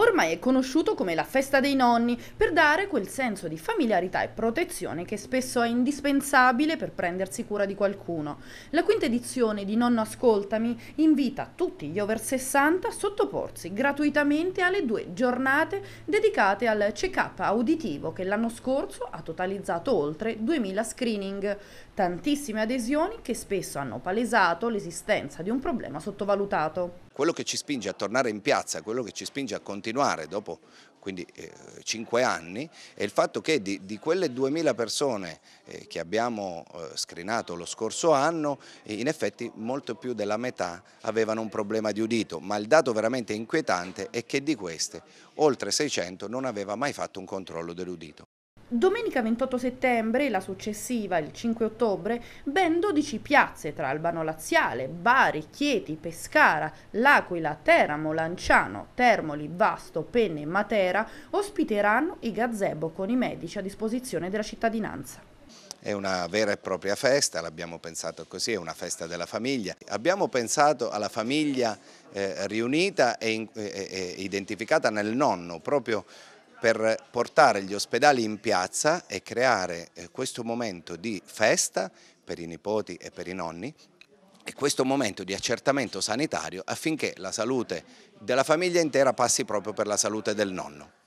ormai è conosciuto come la festa dei nonni per dare quel senso di familiarità e protezione che spesso è indispensabile per prendersi cura di qualcuno. La quinta edizione di Nonno Ascoltami invita tutti gli over 60 a sottoporsi gratuitamente alle due giornate dedicate al check-up auditivo che l'anno scorso ha totalizzato oltre 2000 screening, tantissime adesioni che spesso hanno palesato l'esistenza di un problema sottovalutato. Quello che ci spinge a tornare in piazza, quello che ci spinge a continuare continuare dopo quindi eh, 5 anni, e il fatto che di, di quelle 2.000 persone eh, che abbiamo eh, scrinato lo scorso anno, in effetti molto più della metà avevano un problema di udito, ma il dato veramente inquietante è che di queste oltre 600 non aveva mai fatto un controllo dell'udito. Domenica 28 settembre e la successiva, il 5 ottobre, ben 12 piazze tra Albano Laziale, Bari, Chieti, Pescara, L'Aquila, Teramo, Lanciano, Termoli, Vasto, Penne e Matera ospiteranno i gazebo con i medici a disposizione della cittadinanza. È una vera e propria festa, l'abbiamo pensato così, è una festa della famiglia. Abbiamo pensato alla famiglia eh, riunita e, e, e identificata nel nonno, proprio per portare gli ospedali in piazza e creare eh, questo momento di festa per i nipoti e per i nonni e questo momento di accertamento sanitario affinché la salute della famiglia intera passi proprio per la salute del nonno.